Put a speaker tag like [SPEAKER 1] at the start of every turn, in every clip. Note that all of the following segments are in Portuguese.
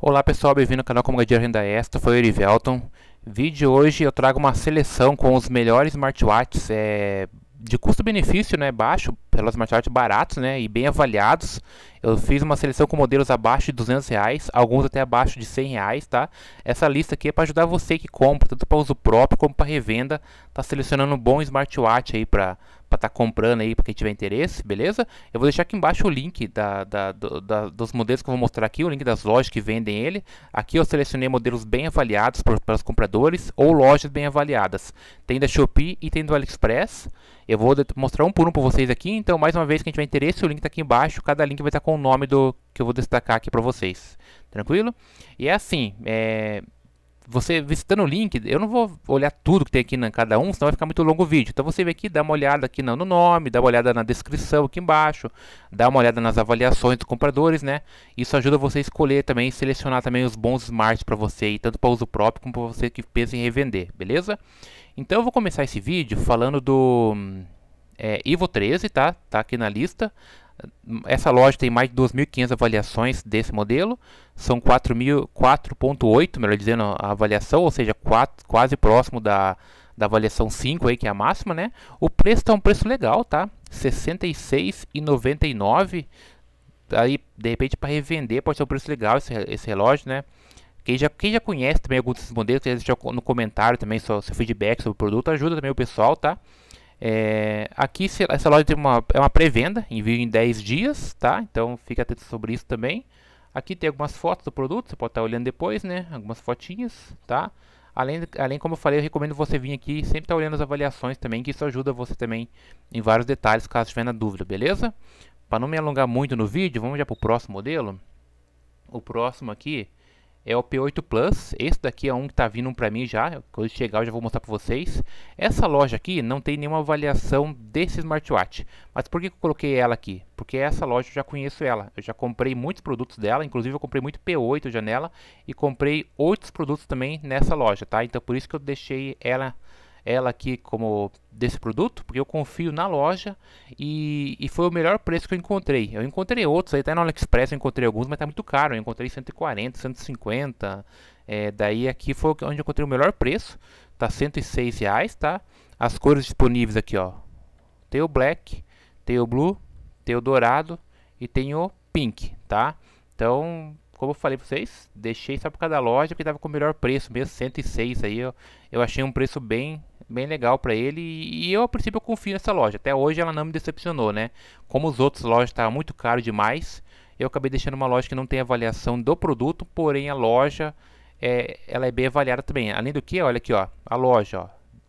[SPEAKER 1] Olá pessoal, bem-vindo ao canal Comunidade Renda Extra, foi o Erivelton. Vídeo hoje eu trago uma seleção com os melhores smartwatches é, de custo-benefício né, baixo, pelas smartwatches baratos né, e bem avaliados. Eu fiz uma seleção com modelos abaixo de 200 reais, alguns até abaixo de 100 reais, tá? Essa lista aqui é para ajudar você que compra, tanto para uso próprio como para revenda, tá selecionando um bom smartwatch aí para para estar tá comprando aí para quem tiver interesse, beleza? Eu vou deixar aqui embaixo o link da, da, do, da, dos modelos que eu vou mostrar aqui, o link das lojas que vendem ele. Aqui eu selecionei modelos bem avaliados para os compradores ou lojas bem avaliadas. Tem da Shopee e tem do AliExpress. Eu vou mostrar um por um para vocês aqui, então mais uma vez quem tiver interesse, o link está aqui embaixo, cada link vai estar tá com o nome do que eu vou destacar aqui para vocês. Tranquilo? E é assim, é você visitando o link, eu não vou olhar tudo que tem aqui na cada um, senão vai ficar muito longo o vídeo. Então você vem aqui, dá uma olhada aqui no nome, dá uma olhada na descrição aqui embaixo, dá uma olhada nas avaliações dos compradores, né? Isso ajuda você a escolher também, selecionar também os bons smarts para você, aí, tanto para uso próprio como para você que pensa em revender, beleza? Então eu vou começar esse vídeo falando do hum, é, Ivo 13, tá? Tá aqui na lista. Essa loja tem mais de 2.500 avaliações desse modelo, são 4.8, melhor dizendo, a avaliação, ou seja, 4, quase próximo da, da avaliação 5 aí, que é a máxima, né? O preço tá um preço legal, tá? R$ 66,99. Aí, de repente, para revender pode ser um preço legal esse, esse relógio, né? Quem já, quem já conhece também alguns desses modelos, quer no comentário também seu, seu feedback sobre o produto, ajuda também o pessoal, tá? É, aqui essa loja tem uma, é uma pré-venda, envio em 10 dias, tá? Então fica atento sobre isso também. Aqui tem algumas fotos do produto, você pode estar tá olhando depois, né? Algumas fotinhas, tá? Além, além como eu falei, eu recomendo você vir aqui e sempre estar tá olhando as avaliações também, que isso ajuda você também em vários detalhes, caso tiver na dúvida, beleza? Para não me alongar muito no vídeo, vamos já para o próximo modelo. O próximo aqui é o P8 Plus. Esse daqui é um que está vindo para mim já. Quando chegar eu já vou mostrar para vocês. Essa loja aqui não tem nenhuma avaliação desse smartwatch. Mas por que eu coloquei ela aqui? Porque essa loja eu já conheço ela. Eu já comprei muitos produtos dela. Inclusive eu comprei muito P8 já nela. E comprei outros produtos também nessa loja, tá? Então por isso que eu deixei ela ela aqui como desse produto, porque eu confio na loja e, e foi o melhor preço que eu encontrei. Eu encontrei outros, aí até no AliExpress, eu encontrei alguns, mas tá muito caro. Eu encontrei 140, 150. É, daí aqui foi onde eu encontrei o melhor preço, tá 106 reais, tá? As cores disponíveis aqui, ó. Tem o black, tem o blue, tem o dourado e tem o pink, tá? Então, como eu falei pra vocês, deixei só por cada loja, porque tava com o melhor preço mesmo, 106 aí, ó eu achei um preço bem bem legal para ele. E eu, a princípio, eu confio nessa loja. Até hoje ela não me decepcionou, né? Como os outros lojas estavam muito caro demais, eu acabei deixando uma loja que não tem avaliação do produto, porém a loja é, ela é bem avaliada também. Além do que, olha aqui, ó, a loja, ó.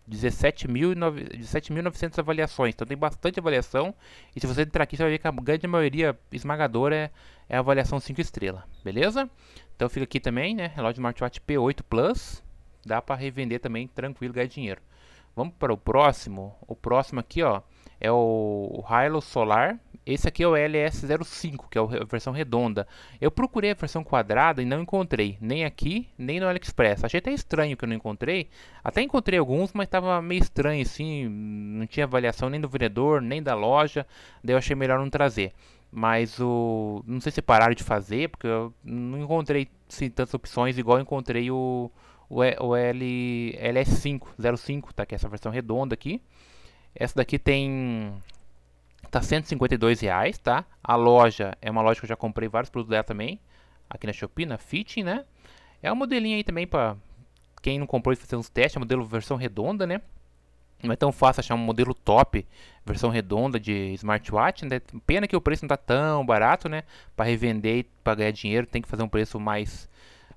[SPEAKER 1] 17.900 avaliações, então tem bastante avaliação. E se você entrar aqui, você vai ver que a grande maioria esmagadora é, é a avaliação 5 estrelas, beleza? Então fica aqui também, né? Relógio Smartwatch P8 Plus, dá para revender também tranquilo, ganhar dinheiro. Vamos para o próximo. O próximo aqui, ó, é o Hilo Solar. Esse aqui é o LS05, que é a versão redonda. Eu procurei a versão quadrada e não encontrei, nem aqui, nem no AliExpress. Achei até estranho que eu não encontrei. Até encontrei alguns, mas estava meio estranho assim, não tinha avaliação nem do vendedor, nem da loja. Daí eu achei melhor não trazer. Mas o não sei se pararam de fazer, porque eu não encontrei assim, tantas opções igual encontrei o o, o L, LS5, 05, tá? Que é essa versão redonda aqui. Essa daqui tem tá 152 reais, tá? A loja é uma loja que eu já comprei vários produtos dela também, aqui na Shopee, na Fitting, né? É um modelinho aí também para quem não comprou e tá fazer uns testes, é um modelo versão redonda, né? Não é tão fácil achar um modelo top, versão redonda de smartwatch, né? Pena que o preço não tá tão barato, né? Para revender e para ganhar dinheiro, tem que fazer um preço mais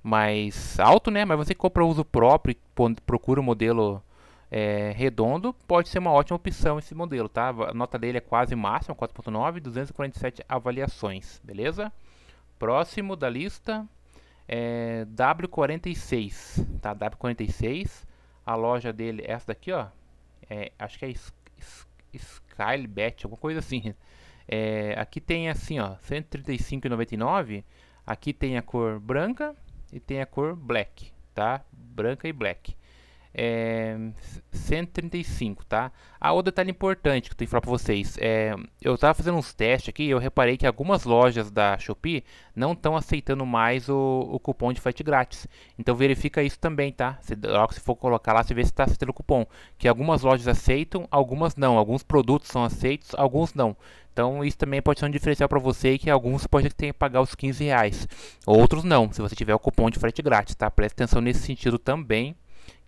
[SPEAKER 1] mais alto, né? Mas você que compra uso próprio e procura um modelo é, redondo, pode ser uma ótima opção esse modelo, tá? A nota dele é quase máxima, 4.9, 247 avaliações, beleza? Próximo da lista é W46, tá? W46, a loja dele é essa daqui, ó. É, acho que é Skylebet, alguma coisa assim. É, aqui tem assim, ó, 135,99. Aqui tem a cor branca e tem a cor black, tá? Branca e black é, 135, tá? Ah, outro detalhe importante que eu tenho que falar pra vocês. É, eu tava fazendo uns testes aqui e eu reparei que algumas lojas da Shopee não estão aceitando mais o, o, cupom de frete grátis. Então verifica isso também, tá? Se, for colocar lá, você vê se tá aceitando o cupom. Que algumas lojas aceitam, algumas não. Alguns produtos são aceitos, alguns não. Então isso também pode ser um diferencial para você que alguns pode ter que pagar os 15 reais. Outros não, se você tiver o cupom de frete grátis, tá? Presta atenção nesse sentido também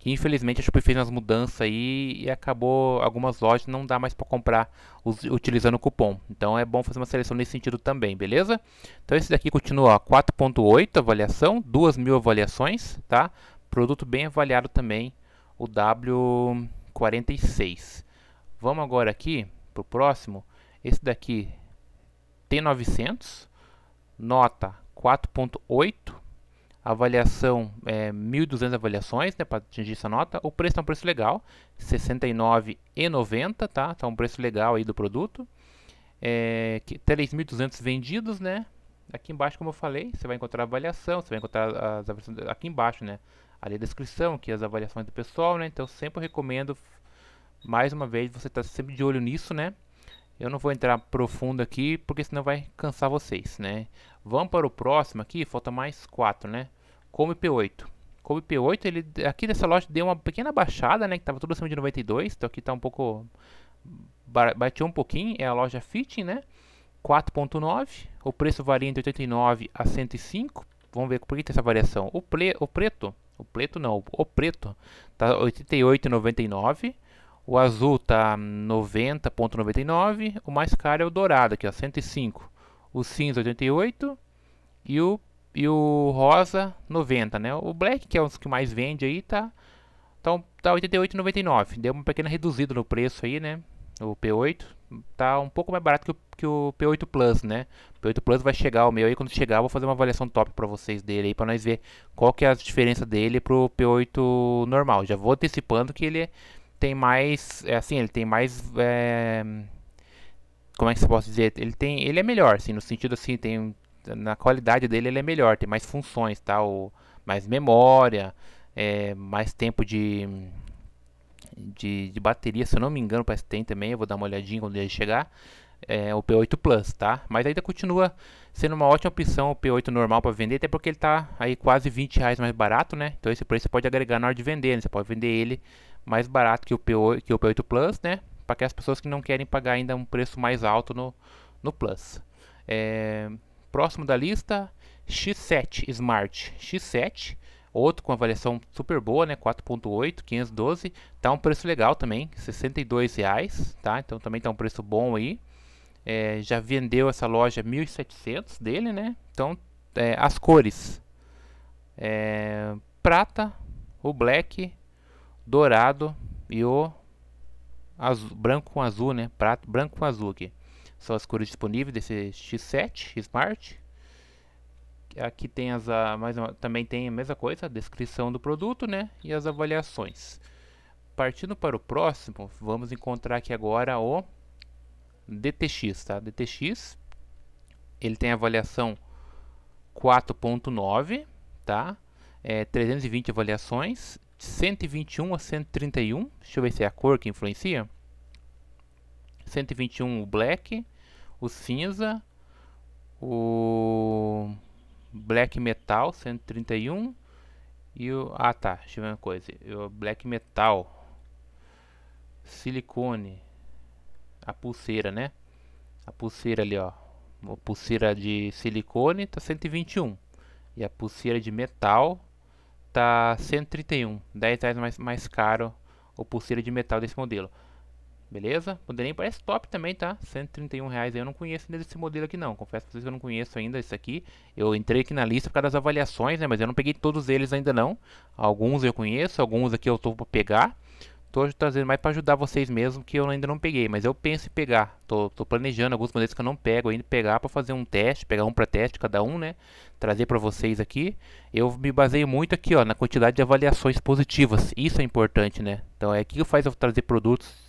[SPEAKER 1] que infelizmente a Shopee fez umas mudanças aí e acabou algumas lojas não dá mais para comprar us, utilizando o cupom. Então é bom fazer uma seleção nesse sentido também, beleza? Então esse daqui continua 4.8 avaliação, 2 mil avaliações, tá? Produto bem avaliado também, o W46. Vamos agora aqui pro próximo. Esse daqui T900, nota 4.8 avaliação é 1.200 avaliações né, para atingir essa nota. O preço é um preço legal, R$ 69,90, tá? então um preço legal aí do produto. É, 3.200 vendidos, né? Aqui embaixo, como eu falei, você vai encontrar a avaliação, você vai encontrar as avaliações aqui embaixo, né? Ali a descrição, que as avaliações do pessoal, né? Então, sempre recomendo, mais uma vez, você estar tá sempre de olho nisso, né? Eu não vou entrar profundo aqui, porque senão vai cansar vocês, né? Vamos para o próximo aqui, falta mais quatro, né? Come P8. Come P8, ele aqui nessa loja deu uma pequena baixada, né? Que tava tudo acima de 92, então aqui tá um pouco bateu um pouquinho, é a loja Fitting, né? 4.9, o preço varia entre 89 a 105. Vamos ver por que tem essa variação. O, ple, o preto, o preto não, o preto tá 88,99. O azul tá 90.99, o mais caro é o dourado aqui, ó, 105. O cinza 88 e o e o rosa 90, né? O black, que é os que mais vende aí, tá então tá 88,99. Tá Deu uma pequena reduzida no preço aí, né? O P8 tá um pouco mais barato que o, que o P8 Plus, né? O P8 Plus vai chegar o meu aí quando chegar, eu vou fazer uma avaliação top para vocês dele aí para nós ver qual que é a diferença dele pro P8 normal. Já vou antecipando que ele tem mais, é assim, ele tem mais é como é que você pode dizer? Ele tem, ele é melhor, assim, no sentido assim, tem na qualidade dele ele é melhor, tem mais funções, tá? O, mais memória, é, mais tempo de, de, de, bateria, se eu não me engano, o PS tem também, eu vou dar uma olhadinha quando ele chegar. É, o P8 Plus, tá? Mas ainda continua sendo uma ótima opção o P8 normal para vender, até porque ele tá aí quase 20 reais mais barato, né? Então esse preço você pode agregar na hora de vender, né? você pode vender ele mais barato que o P8, que o P8 Plus, né? Para aquelas pessoas que não querem pagar ainda um preço mais alto no, no Plus. É, Próximo da lista, X7 Smart X7, outro com avaliação super boa, né? 4.8, 512, tá um preço legal também, 62 reais, tá? Então também tá um preço bom aí. É, já vendeu essa loja 1.700 dele, né? Então é, as cores é, prata, o black, dourado e o azul, branco com azul, né? Prato, branco com azul aqui são as cores disponíveis desse X7 Smart. Aqui tem as a, mais uma, também tem a mesma coisa, a descrição do produto, né, e as avaliações. Partindo para o próximo, vamos encontrar aqui agora o DTX, tá? DTX, ele tem avaliação 4.9, tá? É, 320 avaliações, 121 a 131. Deixa eu ver se é a cor que influencia. 121 o black, o cinza, o black metal 131 e o ah tá, deixa uma coisa, o black metal silicone a pulseira, né? A pulseira ali, ó. A pulseira de silicone tá 121 e a pulseira de metal tá 131, 10 reais mais, mais caro o pulseira de metal desse modelo. Beleza? Modelinho parece top também, tá? 131 reais. Eu não conheço ainda esse modelo aqui não. Confesso pra vocês que eu não conheço ainda esse aqui. Eu entrei aqui na lista por causa das avaliações, né? Mas eu não peguei todos eles ainda não. Alguns eu conheço, alguns aqui eu tô pra pegar. Tô trazendo mais pra ajudar vocês mesmo, que eu ainda não peguei. Mas eu penso em pegar. Tô, tô planejando alguns modelos que eu não pego ainda. Pegar pra fazer um teste, pegar um pra teste cada um, né? Trazer pra vocês aqui. Eu me baseio muito aqui, ó, na quantidade de avaliações positivas. Isso é importante, né? Então é aqui que faz eu trazer produtos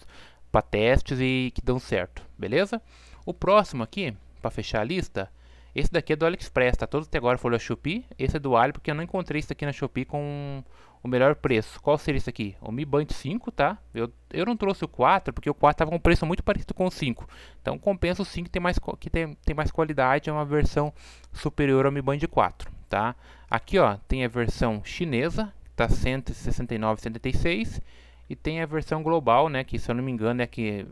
[SPEAKER 1] para testes e que dão certo, beleza? O próximo aqui, para fechar a lista, esse daqui é do AliExpress, tá? Todos até agora foram da Shopee, esse é do Ali, porque eu não encontrei isso aqui na Shopee com o melhor preço. Qual seria isso aqui? O Mi Band 5, tá? Eu, eu não trouxe o 4, porque o 4 tava com um preço muito parecido com o 5. Então compensa o 5 tem mais, que tem, tem mais qualidade, é uma versão superior ao Mi Band 4, tá? Aqui, ó, tem a versão chinesa, tá 169,76 e tem a versão global, né? Que se eu não me engano é que.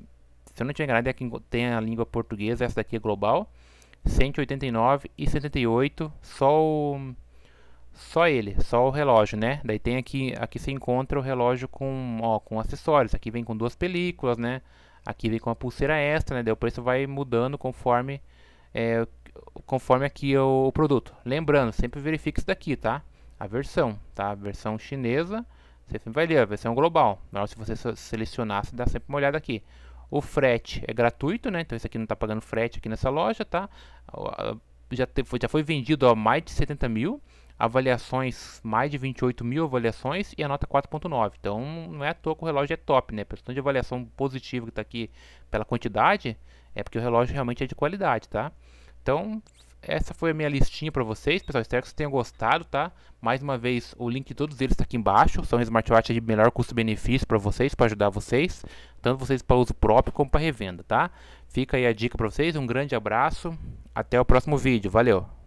[SPEAKER 1] Se eu não tiver enganado, é que tem a língua portuguesa, essa daqui é global. 189 e 78, só o, só ele, só o relógio, né? Daí tem aqui, aqui se encontra o relógio com, ó, com acessórios. Aqui vem com duas películas, né? Aqui vem com uma pulseira extra, né? Daí o preço vai mudando conforme é, conforme aqui o, o produto. Lembrando, sempre verifique isso daqui, tá? A versão, tá? A versão chinesa você sempre vai ler, vai ser um global. Melhor se você selecionar, você dá sempre uma olhada aqui. O frete é gratuito, né? Então esse aqui não está pagando frete aqui nessa loja, tá? Já, te, já foi vendido a mais de 70 mil avaliações, mais de 28 mil avaliações e a nota 4.9. Então não é à toa que o relógio é top, né? Pelo tanto de avaliação positiva que está aqui pela quantidade, é porque o relógio realmente é de qualidade, tá? Então essa foi a minha listinha para vocês, pessoal. Espero que vocês tenham gostado, tá? Mais uma vez, o link de todos eles está aqui embaixo. São smartwatches de melhor custo-benefício para vocês, para ajudar vocês, tanto vocês para uso próprio como para revenda, tá? Fica aí a dica para vocês. Um grande abraço. Até o próximo vídeo. Valeu.